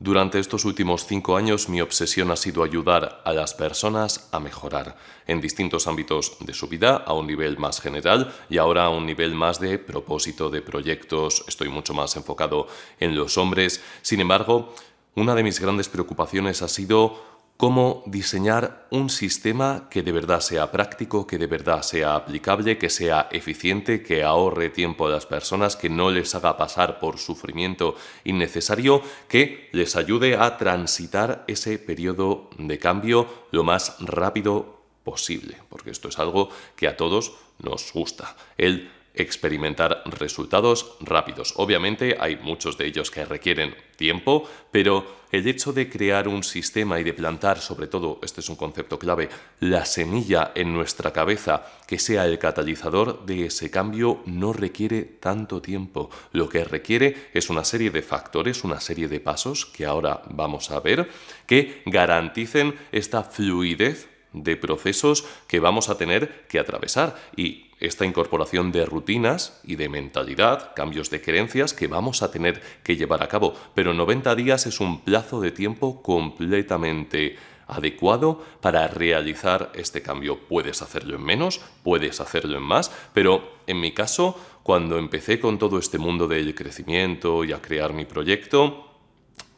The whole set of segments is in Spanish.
Durante estos últimos cinco años mi obsesión ha sido ayudar a las personas a mejorar en distintos ámbitos de su vida, a un nivel más general y ahora a un nivel más de propósito, de proyectos, estoy mucho más enfocado en los hombres. Sin embargo, una de mis grandes preocupaciones ha sido cómo diseñar un sistema que de verdad sea práctico, que de verdad sea aplicable, que sea eficiente, que ahorre tiempo a las personas, que no les haga pasar por sufrimiento innecesario, que les ayude a transitar ese periodo de cambio lo más rápido posible, porque esto es algo que a todos nos gusta. El experimentar resultados rápidos. Obviamente hay muchos de ellos que requieren tiempo, pero el hecho de crear un sistema y de plantar, sobre todo, este es un concepto clave, la semilla en nuestra cabeza que sea el catalizador de ese cambio no requiere tanto tiempo. Lo que requiere es una serie de factores, una serie de pasos que ahora vamos a ver, que garanticen esta fluidez de procesos que vamos a tener que atravesar y esta incorporación de rutinas y de mentalidad, cambios de creencias que vamos a tener que llevar a cabo, pero 90 días es un plazo de tiempo completamente adecuado para realizar este cambio. Puedes hacerlo en menos, puedes hacerlo en más, pero en mi caso, cuando empecé con todo este mundo del crecimiento y a crear mi proyecto,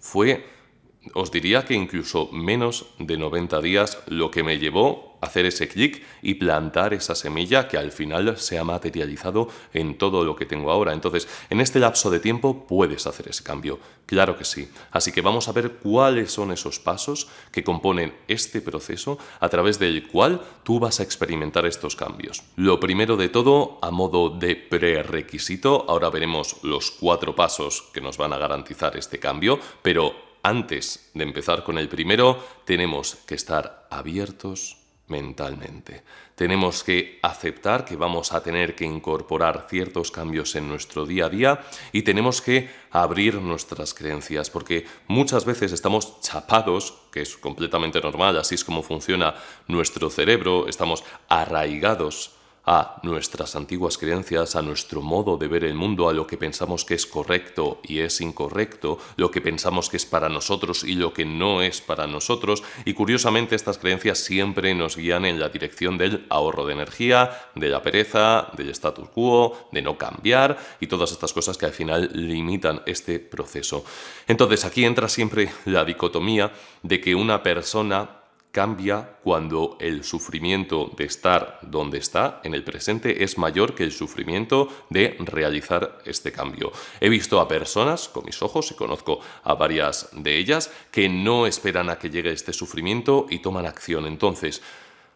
fue, os diría que incluso menos de 90 días lo que me llevó hacer ese clic y plantar esa semilla que al final se ha materializado en todo lo que tengo ahora. Entonces, en este lapso de tiempo puedes hacer ese cambio, claro que sí. Así que vamos a ver cuáles son esos pasos que componen este proceso a través del cual tú vas a experimentar estos cambios. Lo primero de todo, a modo de prerequisito, ahora veremos los cuatro pasos que nos van a garantizar este cambio, pero antes de empezar con el primero, tenemos que estar abiertos mentalmente. Tenemos que aceptar que vamos a tener que incorporar ciertos cambios en nuestro día a día y tenemos que abrir nuestras creencias, porque muchas veces estamos chapados, que es completamente normal, así es como funciona nuestro cerebro, estamos arraigados a nuestras antiguas creencias, a nuestro modo de ver el mundo, a lo que pensamos que es correcto y es incorrecto, lo que pensamos que es para nosotros y lo que no es para nosotros. Y curiosamente estas creencias siempre nos guían en la dirección del ahorro de energía, de la pereza, del status quo, de no cambiar y todas estas cosas que al final limitan este proceso. Entonces aquí entra siempre la dicotomía de que una persona cambia cuando el sufrimiento de estar donde está en el presente es mayor que el sufrimiento de realizar este cambio. He visto a personas con mis ojos y conozco a varias de ellas que no esperan a que llegue este sufrimiento y toman acción. Entonces,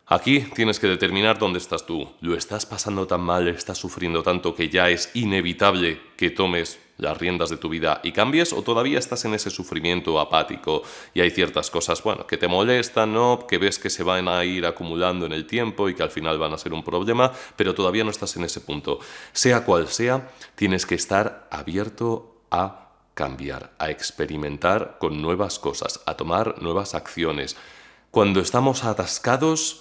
Aquí tienes que determinar dónde estás tú. Lo estás pasando tan mal, estás sufriendo tanto que ya es inevitable que tomes las riendas de tu vida y cambies o todavía estás en ese sufrimiento apático y hay ciertas cosas, bueno, que te molestan, ¿no? que ves que se van a ir acumulando en el tiempo y que al final van a ser un problema, pero todavía no estás en ese punto. Sea cual sea, tienes que estar abierto a cambiar, a experimentar con nuevas cosas, a tomar nuevas acciones. Cuando estamos atascados,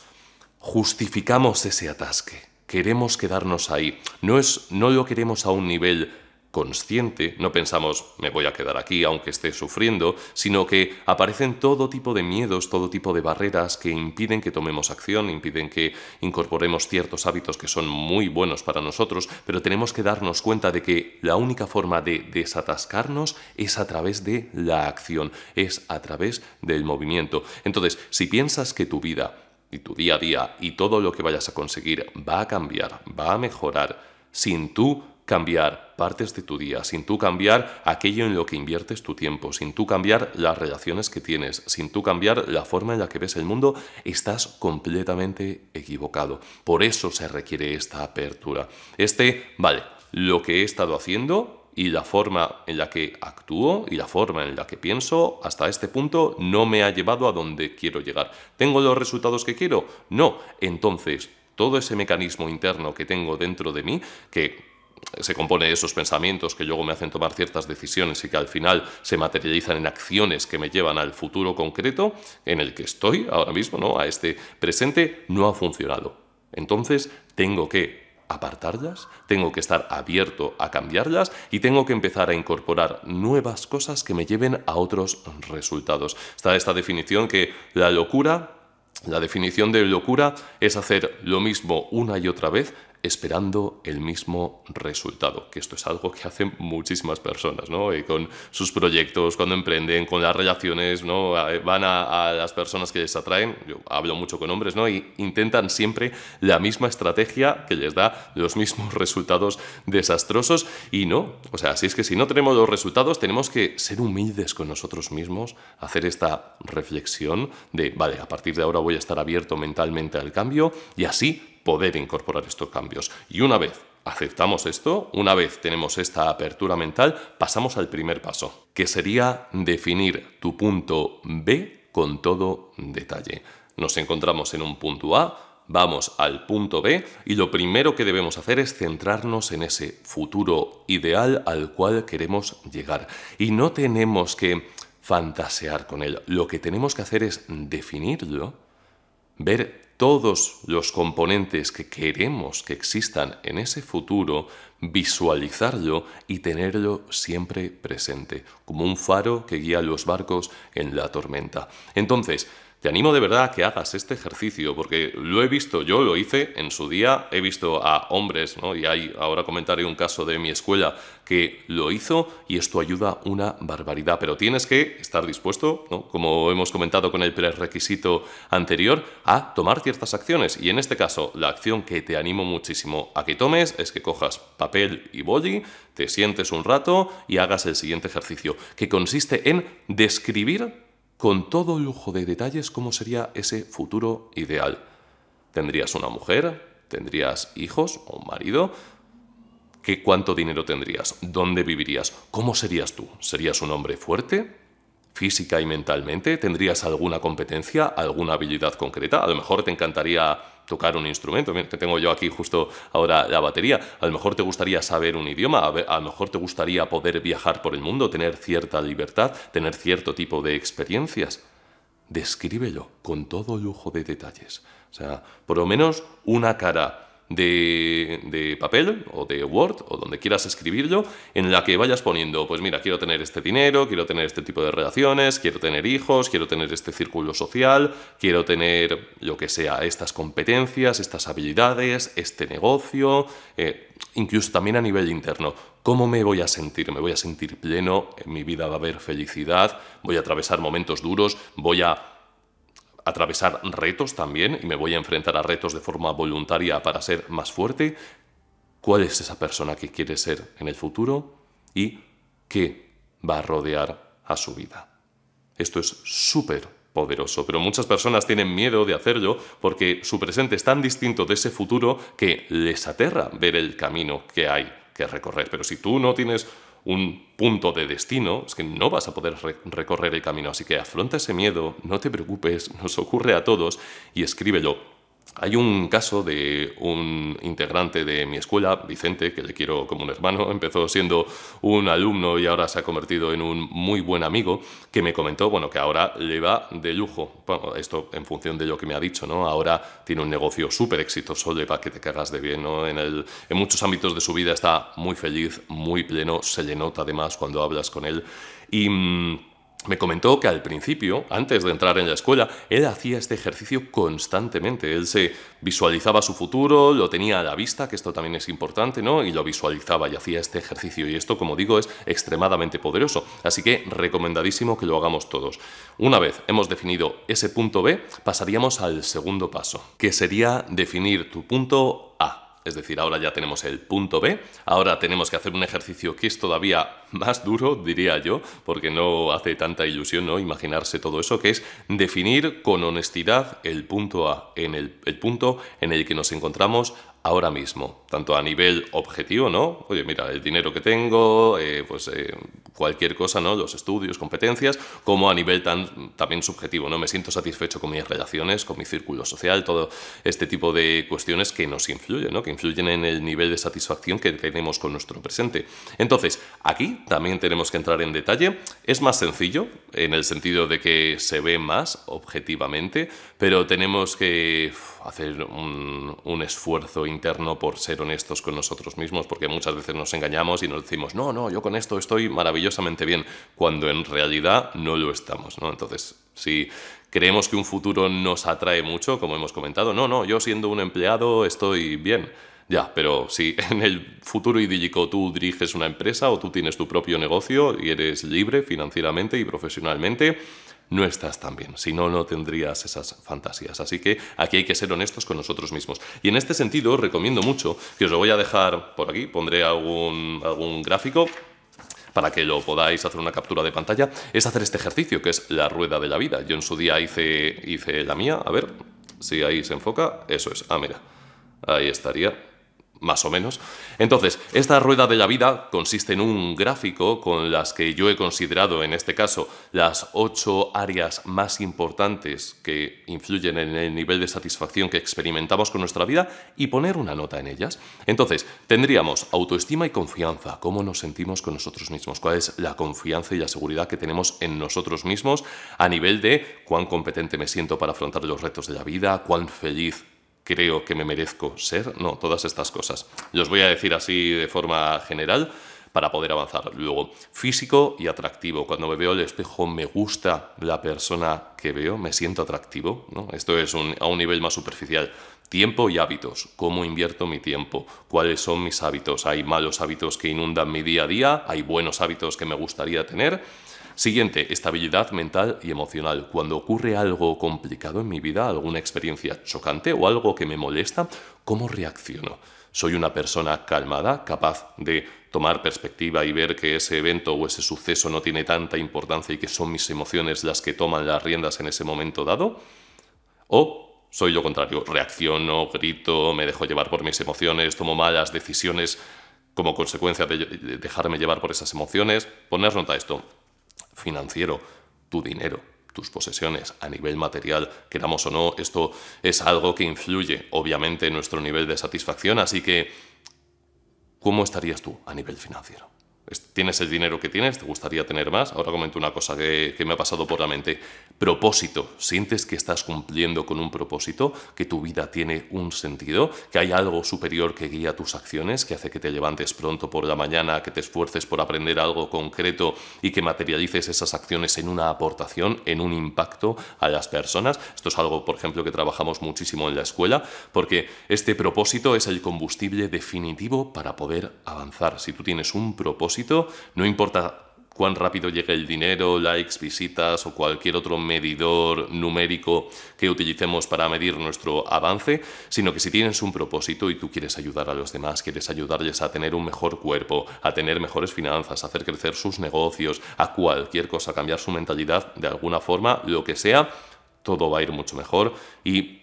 justificamos ese atasque, queremos quedarnos ahí. No, es, no lo queremos a un nivel consciente, no pensamos me voy a quedar aquí aunque esté sufriendo, sino que aparecen todo tipo de miedos, todo tipo de barreras que impiden que tomemos acción, impiden que incorporemos ciertos hábitos que son muy buenos para nosotros, pero tenemos que darnos cuenta de que la única forma de desatascarnos es a través de la acción, es a través del movimiento. Entonces, si piensas que tu vida y tu día a día y todo lo que vayas a conseguir va a cambiar, va a mejorar sin tú cambiar partes de tu día, sin tú cambiar aquello en lo que inviertes tu tiempo, sin tú cambiar las relaciones que tienes, sin tú cambiar la forma en la que ves el mundo, estás completamente equivocado. Por eso se requiere esta apertura. Este, vale, lo que he estado haciendo y la forma en la que actúo y la forma en la que pienso hasta este punto no me ha llevado a donde quiero llegar. ¿Tengo los resultados que quiero? No. Entonces, todo ese mecanismo interno que tengo dentro de mí, que se compone de esos pensamientos que luego me hacen tomar ciertas decisiones y que al final se materializan en acciones que me llevan al futuro concreto en el que estoy ahora mismo, ¿no? a este presente, no ha funcionado. Entonces tengo que apartarlas, tengo que estar abierto a cambiarlas y tengo que empezar a incorporar nuevas cosas que me lleven a otros resultados. Está esta definición que la locura la definición de locura es hacer lo mismo una y otra vez esperando el mismo resultado, que esto es algo que hacen muchísimas personas, ¿no? Y con sus proyectos, cuando emprenden, con las relaciones, ¿no? Van a, las personas que les atraen, yo hablo mucho con hombres, ¿no? Y intentan siempre la misma estrategia que les da los mismos resultados desastrosos y no, o sea, si es que si no tenemos los resultados, tenemos que ser humildes con nosotros mismos, hacer esta reflexión de, vale, a partir de ahora voy a estar abierto mentalmente al cambio y así poder incorporar estos cambios. Y una vez aceptamos esto, una vez tenemos esta apertura mental, pasamos al primer paso, que sería definir tu punto B con todo detalle. Nos encontramos en un punto A, vamos al punto B y lo primero que debemos hacer es centrarnos en ese futuro ideal al cual queremos llegar. Y no tenemos que fantasear con él, lo que tenemos que hacer es definirlo, ver todos los componentes que queremos que existan en ese futuro, visualizarlo y tenerlo siempre presente, como un faro que guía los barcos en la tormenta. Entonces, te animo de verdad a que hagas este ejercicio, porque lo he visto, yo lo hice en su día, he visto a hombres, ¿no? y hay, ahora comentaré un caso de mi escuela que lo hizo y esto ayuda una barbaridad, pero tienes que estar dispuesto, como hemos comentado con el prerequisito anterior, a tomar ciertas acciones. Y en este caso, la acción que te animo muchísimo a que tomes es que cojas papel y boli, te sientes un rato y hagas el siguiente ejercicio, que consiste en describir con todo lujo de detalles cómo sería ese futuro ideal. ¿Tendrías una mujer? ¿Tendrías hijos o un marido? ¿Qué cuánto dinero tendrías? ¿Dónde vivirías? ¿Cómo serías tú? ¿Serías un hombre fuerte? ¿Física y mentalmente? ¿Tendrías alguna competencia, alguna habilidad concreta? A lo mejor te encantaría tocar un instrumento, que tengo yo aquí justo ahora la batería. A lo mejor te gustaría saber un idioma, a, lo mejor te gustaría poder viajar por el mundo, tener cierta libertad, tener cierto tipo de experiencias. Descríbelo con todo lujo de detalles. O sea, por lo menos una cara de, papel o de Word o donde quieras escribirlo, en la que vayas poniendo, pues mira, quiero tener este dinero, quiero tener este tipo de relaciones, quiero tener hijos, quiero tener este círculo social, quiero tener lo que sea, estas competencias, estas habilidades, este negocio, eh, incluso también a nivel interno. ¿Cómo me voy a sentir? ¿Me voy a sentir pleno? En mi vida va a haber felicidad, voy a atravesar momentos duros, voy a atravesar retos también y me voy a enfrentar a retos de forma voluntaria para ser más fuerte. ¿Cuál es esa persona que quiere ser en el futuro? ¿Y qué va a rodear a su vida? Esto es súper poderoso, pero muchas personas tienen miedo de hacerlo porque su presente es tan distinto de ese futuro que les aterra ver el camino que hay que recorrer. Pero si tú no tienes un punto de destino, es que no vas a poder recorrer el camino. Así que afronta ese miedo, no te preocupes, nos ocurre a todos y escríbelo hay un caso de un integrante de mi escuela, Vicente, que le quiero como un hermano, empezó siendo un alumno y ahora se ha convertido en un muy buen amigo, que me comentó, bueno, que ahora le va de lujo. esto en función de lo que me ha dicho, ¿no? Ahora tiene un negocio súper exitoso, le va que te cagas de bien, ¿no? En, en muchos ámbitos de su vida está muy feliz, muy pleno, se le nota además cuando hablas con él. Y... Mm, me comentó que al principio, antes de entrar en la escuela, él hacía este ejercicio constantemente. Él se visualizaba su futuro, lo tenía a la vista, que esto también es importante, ¿no? Y lo visualizaba y hacía este ejercicio. Y esto, como digo, es extremadamente poderoso. Así que recomendadísimo que lo hagamos todos. Una vez hemos definido ese punto B, pasaríamos al segundo paso, que sería definir tu punto A. Es decir, ahora ya tenemos el punto B, ahora tenemos que hacer un ejercicio que es todavía más duro, diría yo, porque no hace tanta ilusión ¿no? imaginarse todo eso, que es definir con honestidad el punto A, en el, punto en el que nos encontramos ahora mismo, tanto a nivel objetivo, ¿no? Oye, mira, el dinero que tengo, eh, pues eh, cualquier cosa, ¿no? Los estudios, competencias, como a nivel tan, también subjetivo, ¿no? Me siento satisfecho con mis relaciones, con mi círculo social, todo este tipo de cuestiones que nos influyen, ¿no? Que influyen en el nivel de satisfacción que tenemos con nuestro presente. Entonces, aquí también tenemos que entrar en detalle. Es más sencillo, en el sentido de que se ve más objetivamente, pero tenemos que hacer un, esfuerzo interno por ser honestos con nosotros mismos, porque muchas veces nos engañamos y nos decimos, no, no, yo con esto estoy maravillosamente bien, cuando en realidad no lo estamos. Entonces, si creemos que un futuro nos atrae mucho, como hemos comentado, no, no, yo siendo un empleado estoy bien ya, pero si en el futuro idílico tú diriges una empresa o tú tienes tu propio negocio y eres libre financieramente y profesionalmente, no estás tan bien, si no, no tendrías esas fantasías. Así que aquí hay que ser honestos con nosotros mismos. Y en este sentido, os recomiendo mucho, que os lo voy a dejar por aquí, pondré algún, gráfico para que lo podáis hacer una captura de pantalla, es hacer este ejercicio, que es la rueda de la vida. Yo en su día hice la mía, a ver si ahí se enfoca, eso es, ah, mira, ahí estaría, más o menos. Entonces, esta rueda de la vida consiste en un gráfico con las que yo he considerado, en este caso, las ocho áreas más importantes que influyen en el nivel de satisfacción que experimentamos con nuestra vida y poner una nota en ellas. Entonces, tendríamos autoestima y confianza, cómo nos sentimos con nosotros mismos, cuál es la confianza y la seguridad que tenemos en nosotros mismos a nivel de cuán competente me siento para afrontar los retos de la vida, cuán feliz creo que me merezco ser, no, todas estas cosas. Los voy a decir así de forma general para poder avanzar. Luego, físico y atractivo. Cuando me veo al espejo me gusta la persona que veo, me siento atractivo, Esto es a un nivel más superficial. Tiempo y hábitos. ¿Cómo invierto mi tiempo? ¿Cuáles son mis hábitos? Hay malos hábitos que inundan mi día a día, hay buenos hábitos que me gustaría tener Siguiente, estabilidad mental y emocional. Cuando ocurre algo complicado en mi vida, alguna experiencia chocante o algo que me molesta, ¿cómo reacciono? Soy una persona calmada, capaz de tomar perspectiva y ver que ese evento o ese suceso no tiene tanta importancia y que son mis emociones las que toman las riendas en ese momento dado. O soy lo contrario, reacciono, grito, me dejo llevar por mis emociones, tomo malas decisiones como consecuencia de dejarme llevar por esas emociones. Poner nota a esto financiero, tu dinero, tus posesiones a nivel material, queramos o no, esto es algo que influye obviamente en nuestro nivel de satisfacción, así que, ¿cómo estarías tú a nivel financiero? tienes el dinero que tienes, te gustaría tener más. Ahora comento una cosa que, me ha pasado por la mente. Propósito. ¿Sientes que estás cumpliendo con un propósito? ¿Que tu vida tiene un sentido? ¿Que hay algo superior que guía tus acciones? ¿Que hace que te levantes pronto por la mañana? ¿Que te esfuerces por aprender algo concreto y que materialices esas acciones en una aportación, en un impacto a las personas? Esto es algo, por ejemplo, que trabajamos muchísimo en la escuela, porque este propósito es el combustible definitivo para poder avanzar. Si tú tienes un propósito, no importa cuán rápido llegue el dinero, likes, visitas o cualquier otro medidor numérico que utilicemos para medir nuestro avance, sino que si tienes un propósito y tú quieres ayudar a los demás, quieres ayudarles a tener un mejor cuerpo, a tener mejores finanzas, a hacer crecer sus negocios, a cualquier cosa, cambiar su mentalidad de alguna forma, lo que sea, todo va a ir mucho mejor y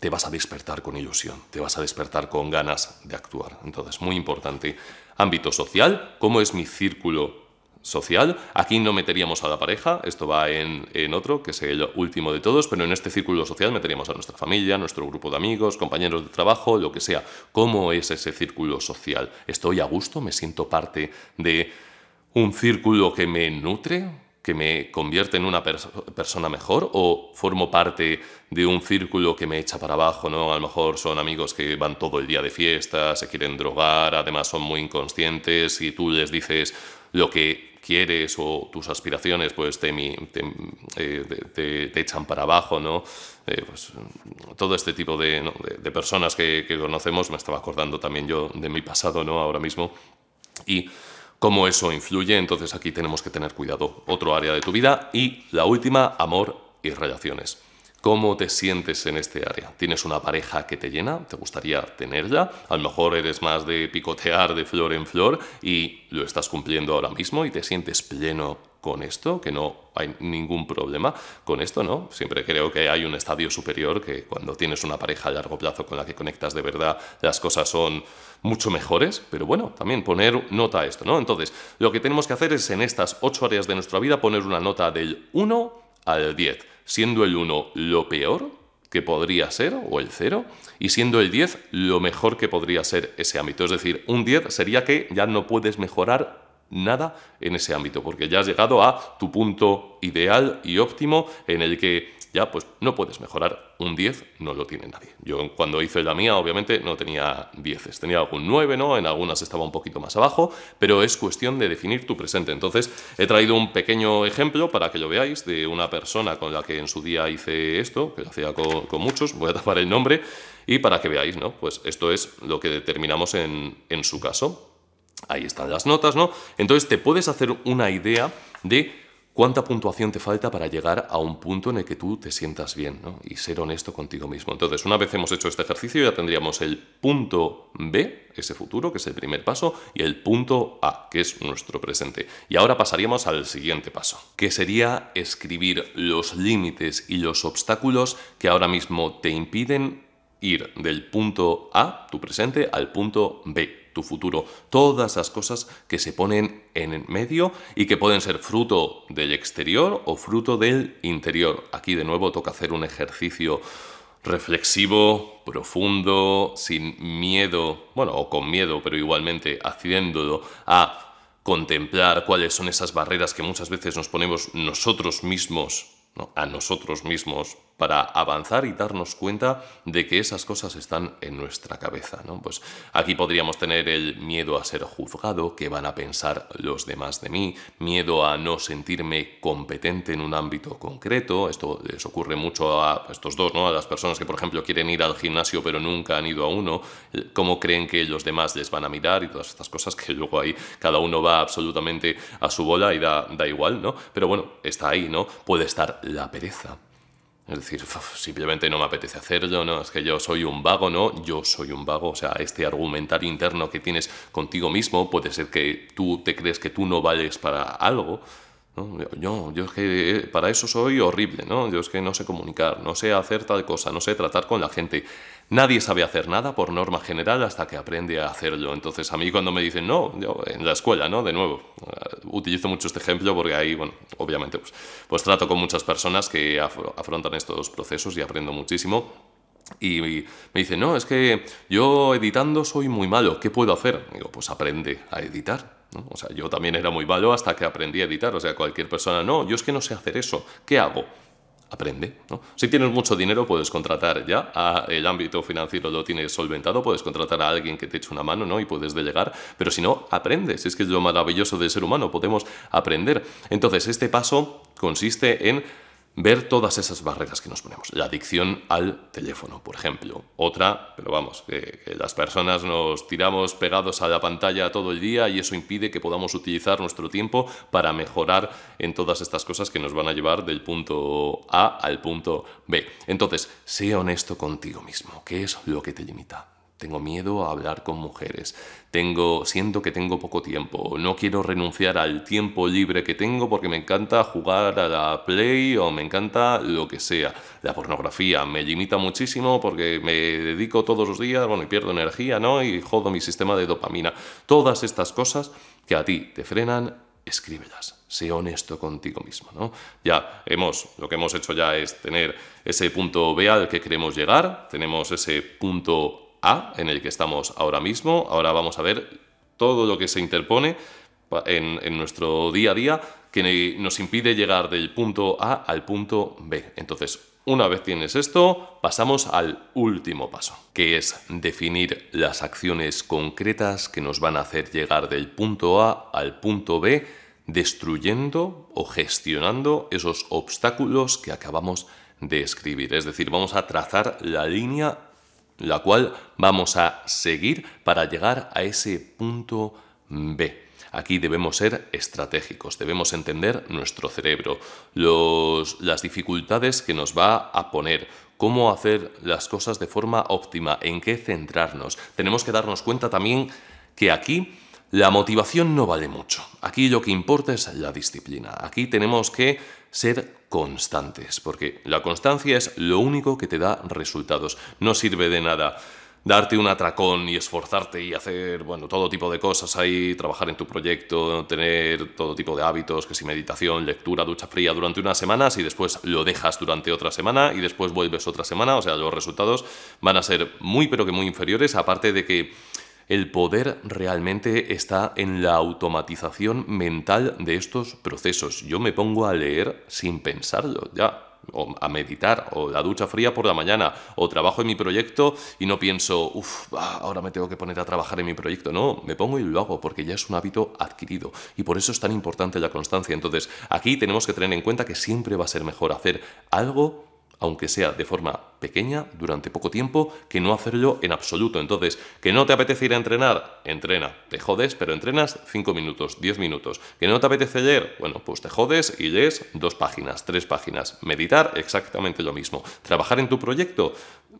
te vas a despertar con ilusión, te vas a despertar con ganas de actuar. Entonces, muy importante. Ámbito social, ¿cómo es mi círculo social. Aquí no meteríamos a la pareja, esto va en, otro, que es el último de todos, pero en este círculo social meteríamos a nuestra familia, nuestro grupo de amigos, compañeros de trabajo, lo que sea. ¿Cómo es ese círculo social? ¿Estoy a gusto? ¿Me siento parte de un círculo que me nutre? que me convierte en una persona mejor o formo parte de un círculo que me echa para abajo, ¿no? A lo mejor son amigos que van todo el día de fiesta, se quieren drogar, además son muy inconscientes y tú les dices lo que quieres o tus aspiraciones pues te, eh, echan para abajo, ¿no? Eh, pues, todo este tipo de, personas que, que, conocemos, me estaba acordando también yo de mi pasado, ¿no? Ahora mismo. Y cómo eso influye, entonces aquí tenemos que tener cuidado. Otro área de tu vida y la última, amor y relaciones. ¿Cómo te sientes en este área? ¿Tienes una pareja que te llena? ¿Te gustaría tenerla? A lo mejor eres más de picotear de flor en flor y lo estás cumpliendo ahora mismo y te sientes pleno con esto, que no hay ningún problema. Con esto no, siempre creo que hay un estadio superior que cuando tienes una pareja a largo plazo con la que conectas de verdad, las cosas son mucho mejores, pero bueno, también poner nota a esto, ¿no? Entonces, lo que tenemos que hacer es en estas ocho áreas de nuestra vida poner una nota del 1 al 10, siendo el 1 lo peor, que podría ser, o el 0, y siendo el 10 lo mejor que podría ser ese ámbito. Es decir, un 10 sería que ya no puedes mejorar nada en ese ámbito, porque ya has llegado a tu punto ideal y óptimo en el que ya pues no puedes mejorar. Un 10 no lo tiene nadie. Yo cuando hice la mía, obviamente no tenía 10, tenía algún 9, ¿no? En algunas estaba un poquito más abajo, pero es cuestión de definir tu presente. Entonces, he traído un pequeño ejemplo para que lo veáis de una persona con la que en su día hice esto, que lo hacía con, muchos, voy a tapar el nombre, y para que veáis, ¿no? Pues esto es lo que determinamos en, en su caso. Ahí están las notas, ¿no? Entonces te puedes hacer una idea de cuánta puntuación te falta para llegar a un punto en el que tú te sientas bien ¿no? y ser honesto contigo mismo. Entonces, una vez hemos hecho este ejercicio, ya tendríamos el punto B, ese futuro, que es el primer paso, y el punto A, que es nuestro presente. Y ahora pasaríamos al siguiente paso, que sería escribir los límites y los obstáculos que ahora mismo te impiden ir del punto A, tu presente, al punto B, tu futuro. Todas las cosas que se ponen en medio y que pueden ser fruto del exterior o fruto del interior. Aquí de nuevo toca hacer un ejercicio reflexivo, profundo, sin miedo, bueno, o con miedo, pero igualmente haciéndolo a contemplar cuáles son esas barreras que muchas veces nos ponemos nosotros mismos, a nosotros mismos para avanzar y darnos cuenta de que esas cosas están en nuestra cabeza. ¿no? Pues aquí podríamos tener el miedo a ser juzgado, ¿qué van a pensar los demás de mí, miedo a no sentirme competente en un ámbito concreto. Esto les ocurre mucho a estos dos, ¿no? a las personas que, por ejemplo, quieren ir al gimnasio pero nunca han ido a uno, cómo creen que los demás les van a mirar y todas estas cosas que luego ahí cada uno va absolutamente a su bola y da, da igual, ¿no? Pero bueno, está ahí, ¿no? Puede estar la pereza es decir, simplemente no me apetece hacerlo, no, es que yo soy un vago, no, yo soy un vago. O sea, este argumentar interno que tienes contigo mismo puede ser que tú te crees que tú no vales para algo. ¿no? Yo, yo es que eh, para eso soy horrible, ¿no? Yo es que no sé comunicar, no sé hacer tal cosa, no sé tratar con la gente. Nadie sabe hacer nada por norma general hasta que aprende a hacerlo. Entonces a mí cuando me dicen, no, yo en la escuela, ¿no? De nuevo, eh, utilizo mucho este ejemplo porque ahí, bueno, obviamente, pues, pues trato con muchas personas que afrontan estos procesos y aprendo muchísimo. Y me dicen, no, es que yo editando soy muy malo, ¿qué puedo hacer? digo, pues aprende a editar. O sea, yo también era muy malo hasta que aprendí a editar. O sea, cualquier persona, no, yo es que no sé hacer eso, ¿qué hago? aprende. ¿no? Si tienes mucho dinero, puedes contratar ya, el ámbito financiero lo tienes solventado, puedes contratar a alguien que te eche una mano ¿no? y puedes delegar, pero si no, aprendes. Es que es lo maravilloso de ser humano, podemos aprender. Entonces, este paso consiste en ver todas esas barreras que nos ponemos. La adicción al teléfono, por ejemplo. Otra, pero vamos, que, las personas nos tiramos pegados a la pantalla todo el día y eso impide que podamos utilizar nuestro tiempo para mejorar en todas estas cosas que nos van a llevar del punto A al punto B. Entonces, sea honesto contigo mismo. ¿Qué es lo que te limita? tengo miedo a hablar con mujeres, tengo, siento que tengo poco tiempo, no quiero renunciar al tiempo libre que tengo porque me encanta jugar a la Play o me encanta lo que sea. La pornografía me limita muchísimo porque me dedico todos los días, bueno, y pierdo energía, ¿no? Y jodo mi sistema de dopamina. Todas estas cosas que a ti te frenan, escríbelas sé honesto contigo mismo, ¿no? Ya hemos, lo que hemos hecho ya es tener ese punto B al que queremos llegar, tenemos ese punto a, en el que estamos ahora mismo. Ahora vamos a ver todo lo que se interpone en, nuestro día a día que nos impide llegar del punto A al punto B. Entonces, una vez tienes esto, pasamos al último paso, que es definir las acciones concretas que nos van a hacer llegar del punto A al punto B, destruyendo o gestionando esos obstáculos que acabamos de escribir. Es decir, vamos a trazar la línea la cual vamos a seguir para llegar a ese punto B. Aquí debemos ser estratégicos, debemos entender nuestro cerebro, las dificultades que nos va a poner, cómo hacer las cosas de forma óptima, en qué centrarnos. Tenemos que darnos cuenta también que aquí la motivación no vale mucho. Aquí lo que importa es la disciplina. Aquí tenemos que ser constantes, porque la constancia es lo único que te da resultados. No sirve de nada darte un atracón y esforzarte y hacer, bueno, todo tipo de cosas ahí, trabajar en tu proyecto, tener todo tipo de hábitos, que si meditación, lectura, ducha fría durante unas semanas y después lo dejas durante otra semana y después vuelves otra semana, o sea, los resultados van a ser muy pero que muy inferiores, aparte de que el poder realmente está en la automatización mental de estos procesos. Yo me pongo a leer sin pensarlo, ya. O a meditar, o la ducha fría por la mañana, o trabajo en mi proyecto y no pienso, uff, ahora me tengo que poner a trabajar en mi proyecto. No, me pongo y lo hago porque ya es un hábito adquirido y por eso es tan importante la constancia. Entonces, aquí tenemos que tener en cuenta que siempre va a ser mejor hacer algo aunque sea de forma pequeña, durante poco tiempo, que no hacerlo en absoluto. Entonces, que no te apetece ir a entrenar, entrena, te jodes, pero entrenas 5 minutos, 10 minutos. Que no te apetece leer, bueno, pues te jodes y lees dos páginas, tres páginas. Meditar, exactamente lo mismo. Trabajar en tu proyecto,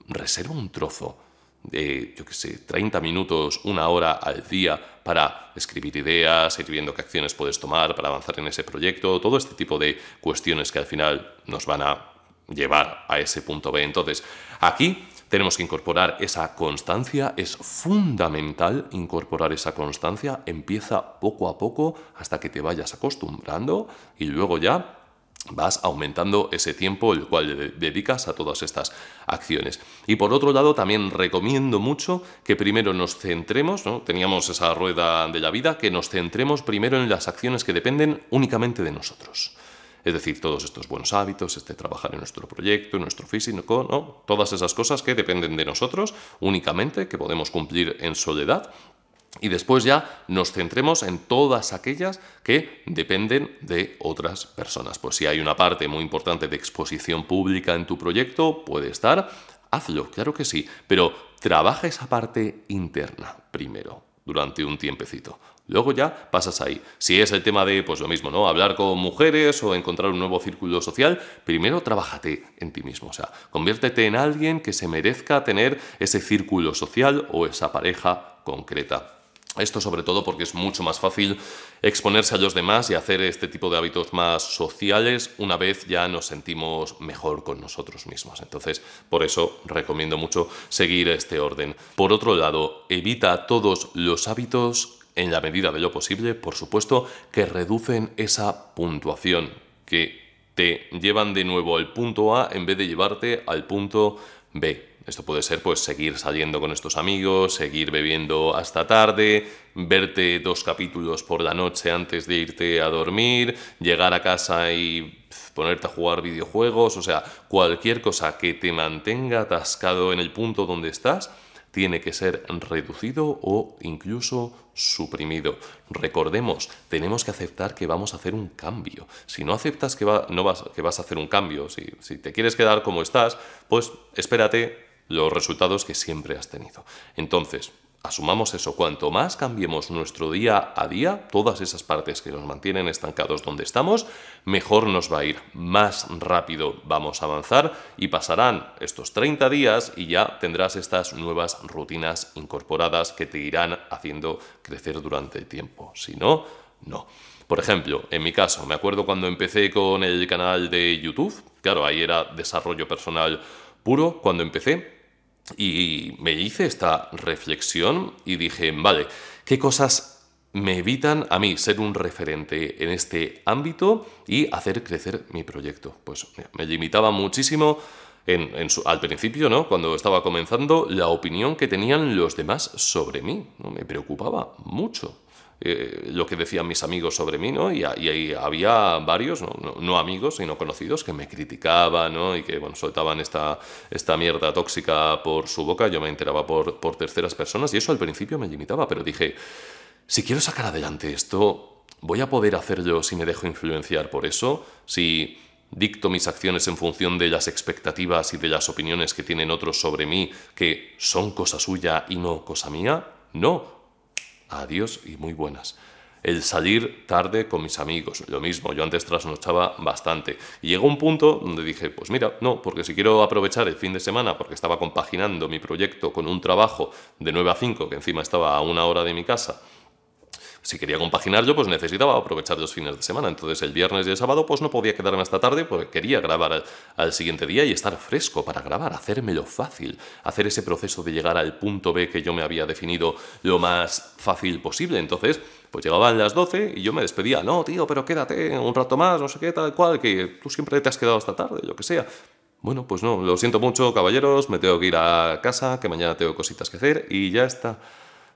reserva un trozo de, yo qué sé, 30 minutos, una hora al día para escribir ideas, ir viendo qué acciones puedes tomar para avanzar en ese proyecto, todo este tipo de cuestiones que al final nos van a llevar a ese punto B. Entonces, aquí tenemos que incorporar esa constancia, es fundamental incorporar esa constancia, empieza poco a poco hasta que te vayas acostumbrando y luego ya vas aumentando ese tiempo el cual dedicas a todas estas acciones. Y por otro lado, también recomiendo mucho que primero nos centremos, ¿no? teníamos esa rueda de la vida, que nos centremos primero en las acciones que dependen únicamente de nosotros. Es decir, todos estos buenos hábitos, este trabajar en nuestro proyecto, en nuestro físico, ¿no? todas esas cosas que dependen de nosotros únicamente, que podemos cumplir en soledad. Y después ya nos centremos en todas aquellas que dependen de otras personas. Pues si hay una parte muy importante de exposición pública en tu proyecto, puede estar, hazlo, claro que sí, pero trabaja esa parte interna primero, durante un tiempecito. Luego ya pasas ahí. Si es el tema de, pues lo mismo, ¿no? Hablar con mujeres o encontrar un nuevo círculo social, primero trabájate en ti mismo. O sea, conviértete en alguien que se merezca tener ese círculo social o esa pareja concreta. Esto sobre todo porque es mucho más fácil exponerse a los demás y hacer este tipo de hábitos más sociales una vez ya nos sentimos mejor con nosotros mismos. Entonces, por eso recomiendo mucho seguir este orden. Por otro lado, evita todos los hábitos en la medida de lo posible, por supuesto, que reducen esa puntuación, que te llevan de nuevo al punto A en vez de llevarte al punto B. Esto puede ser pues seguir saliendo con estos amigos, seguir bebiendo hasta tarde, verte dos capítulos por la noche antes de irte a dormir, llegar a casa y ponerte a jugar videojuegos, o sea, cualquier cosa que te mantenga atascado en el punto donde estás tiene que ser reducido o incluso suprimido. Recordemos, tenemos que aceptar que vamos a hacer un cambio. Si no aceptas que, no vas, que vas a hacer un cambio, si, si te quieres quedar como estás, pues espérate los resultados que siempre has tenido. Entonces, Asumamos eso, cuanto más cambiemos nuestro día a día, todas esas partes que nos mantienen estancados donde estamos, mejor nos va a ir, más rápido vamos a avanzar y pasarán estos 30 días y ya tendrás estas nuevas rutinas incorporadas que te irán haciendo crecer durante el tiempo. Si no, no. Por ejemplo, en mi caso, me acuerdo cuando empecé con el canal de YouTube, claro, ahí era desarrollo personal puro, cuando empecé y me hice esta reflexión y dije, vale, ¿qué cosas me evitan a mí ser un referente en este ámbito y hacer crecer mi proyecto. Pues me limitaba muchísimo en, al principio, ¿no? cuando estaba comenzando, la opinión que tenían los demás sobre mí. Me preocupaba mucho. Eh, lo que decían mis amigos sobre mí, ¿no? Y, ahí había varios, ¿no? No, no amigos, sino conocidos, que me criticaban, ¿no? Y que, bueno, soltaban esta, esta mierda tóxica por su boca, yo me enteraba por, por terceras personas, y eso al principio me limitaba, pero dije, si quiero sacar adelante esto, ¿voy a poder hacerlo si me dejo influenciar por eso? Si dicto mis acciones en función de las expectativas y de las opiniones que tienen otros sobre mí, que son cosa suya y no cosa mía? No, Adiós y muy buenas. El salir tarde con mis amigos, lo mismo, yo antes trasnochaba bastante. Y llegó un punto donde dije, pues mira, no, porque si quiero aprovechar el fin de semana, porque estaba compaginando mi proyecto con un trabajo de 9 a 5, que encima estaba a una hora de mi casa, si quería compaginar yo, pues necesitaba aprovechar los fines de semana. Entonces el viernes y el sábado, pues no podía quedarme hasta tarde porque quería grabar al, siguiente día y estar fresco para grabar, hacérmelo fácil, hacer ese proceso de llegar al punto B que yo me había definido lo más fácil posible. Entonces, pues llegaban las 12 y yo me despedía, no, tío, pero quédate un rato más, no sé qué, tal cual, que tú siempre te has quedado hasta tarde, lo que sea. Bueno, pues no, lo siento mucho, caballeros, me tengo que ir a casa, que mañana tengo cositas que hacer y ya está.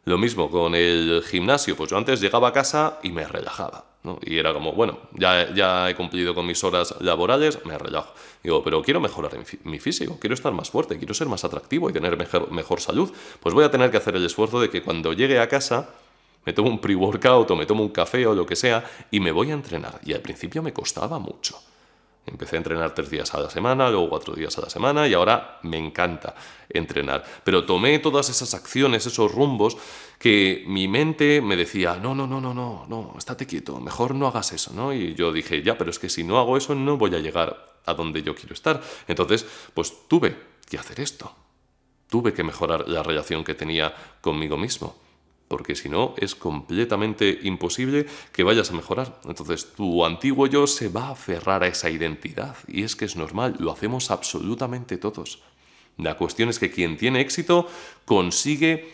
Lo mismo con el gimnasio, pues yo antes llegaba a casa y me relajaba. Y era como, bueno, ya, ya he cumplido con mis horas laborales, me relajo. Digo, pero quiero mejorar mi físico, quiero estar más fuerte, quiero ser más atractivo y tener mejor, mejor salud. Pues voy a tener que hacer el esfuerzo de que cuando llegue a casa me tomo un pre-workout o me tomo un café o lo que sea y me voy a entrenar. Y al principio me costaba mucho. Empecé a entrenar tres días a la semana, luego cuatro días a la semana y ahora me encanta entrenar. Pero tomé todas esas acciones, esos rumbos que mi mente me decía, no, no, no, no, no, no, estate quieto, mejor no hagas eso, ¿no? Y yo dije, ya, pero es que si no hago eso no voy a llegar a donde yo quiero estar. Entonces, pues tuve que hacer esto. Tuve que mejorar la relación que tenía conmigo mismo porque si no es completamente imposible que vayas a mejorar. Entonces tu antiguo yo se va a aferrar a esa identidad y es que es normal, lo hacemos absolutamente todos. La cuestión es que quien tiene éxito consigue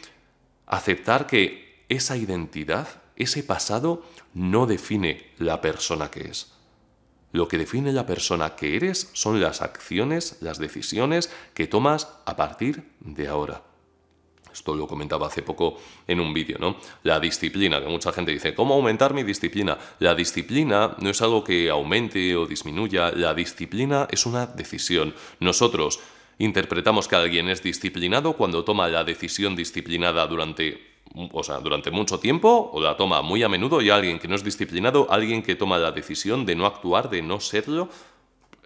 aceptar que esa identidad, ese pasado, no define la persona que es. Lo que define la persona que eres son las acciones, las decisiones que tomas a partir de ahora. Esto lo comentaba hace poco en un vídeo, ¿no? La disciplina, que mucha gente dice, ¿cómo aumentar mi disciplina? La disciplina no es algo que aumente o disminuya, la disciplina es una decisión. Nosotros interpretamos que alguien es disciplinado cuando toma la decisión disciplinada durante durante mucho tiempo o la toma muy a menudo y alguien que no es disciplinado, alguien que toma la decisión de no actuar, de no serlo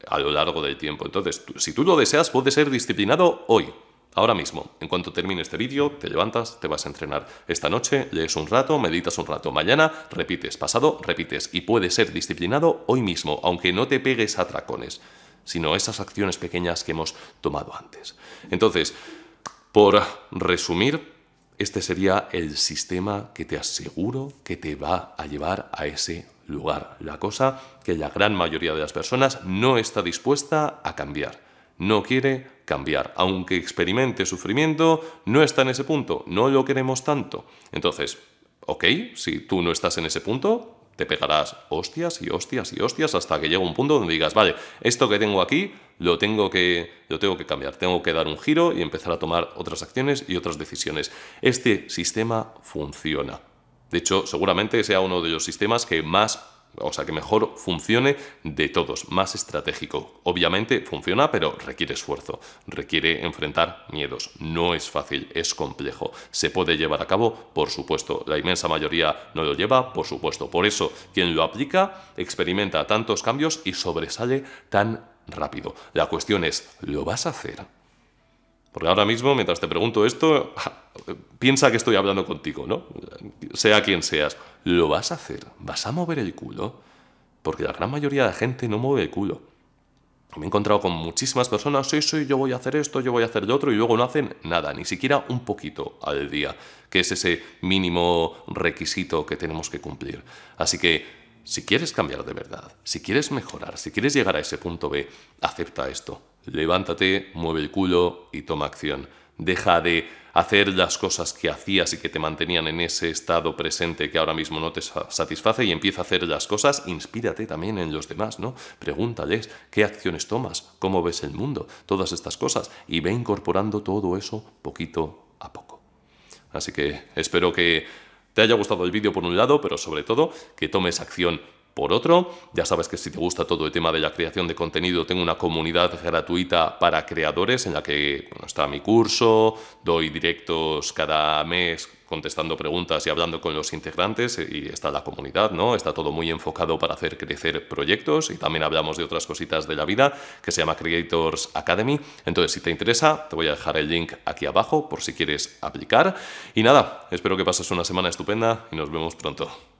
a lo largo del tiempo. Entonces, si tú lo deseas, puedes ser disciplinado hoy, Ahora mismo, en cuanto termine este vídeo, te levantas, te vas a entrenar. Esta noche lees un rato, meditas un rato. Mañana repites, pasado repites. Y puedes ser disciplinado hoy mismo, aunque no te pegues a tracones, sino esas acciones pequeñas que hemos tomado antes. Entonces, por resumir, este sería el sistema que te aseguro que te va a llevar a ese lugar. La cosa que la gran mayoría de las personas no está dispuesta a cambiar. No quiere cambiar. Aunque experimente sufrimiento, no está en ese punto, no lo queremos tanto. Entonces, ok, si tú no estás en ese punto, te pegarás hostias y hostias y hostias hasta que llega un punto donde digas, vale, esto que tengo aquí lo tengo que, lo tengo que cambiar, tengo que dar un giro y empezar a tomar otras acciones y otras decisiones. Este sistema funciona. De hecho, seguramente sea uno de los sistemas que más o sea, que mejor funcione de todos, más estratégico. Obviamente funciona, pero requiere esfuerzo, requiere enfrentar miedos. No es fácil, es complejo. ¿Se puede llevar a cabo? Por supuesto. La inmensa mayoría no lo lleva, por supuesto. Por eso, quien lo aplica experimenta tantos cambios y sobresale tan rápido. La cuestión es, ¿lo vas a hacer? Porque ahora mismo, mientras te pregunto esto, piensa que estoy hablando contigo, ¿no? Sea quien seas. ¿Lo vas a hacer? ¿Vas a mover el culo? Porque la gran mayoría de la gente no mueve el culo. Me he encontrado con muchísimas personas, soy yo voy a hacer esto, yo voy a hacer lo otro, y luego no hacen nada, ni siquiera un poquito al día, que es ese mínimo requisito que tenemos que cumplir. Así que, si quieres cambiar de verdad, si quieres mejorar, si quieres llegar a ese punto B, acepta esto. Levántate, mueve el culo y toma acción. Deja de hacer las cosas que hacías y que te mantenían en ese estado presente que ahora mismo no te satisface y empieza a hacer las cosas, inspírate también en los demás, ¿no? Pregúntales qué acciones tomas, cómo ves el mundo, todas estas cosas y ve incorporando todo eso poquito a poco. Así que espero que te haya gustado el vídeo por un lado, pero sobre todo que tomes acción por otro, ya sabes que si te gusta todo el tema de la creación de contenido, tengo una comunidad gratuita para creadores en la que está mi curso, doy directos cada mes contestando preguntas y hablando con los integrantes eh, y está la comunidad, ¿no? Está todo muy enfocado para hacer crecer proyectos y también hablamos de otras cositas de la vida que se llama Creators Academy. Entonces, si te interesa, te voy a dejar el link aquí abajo por si quieres aplicar. Y nada, espero que pases una semana estupenda y nos vemos pronto.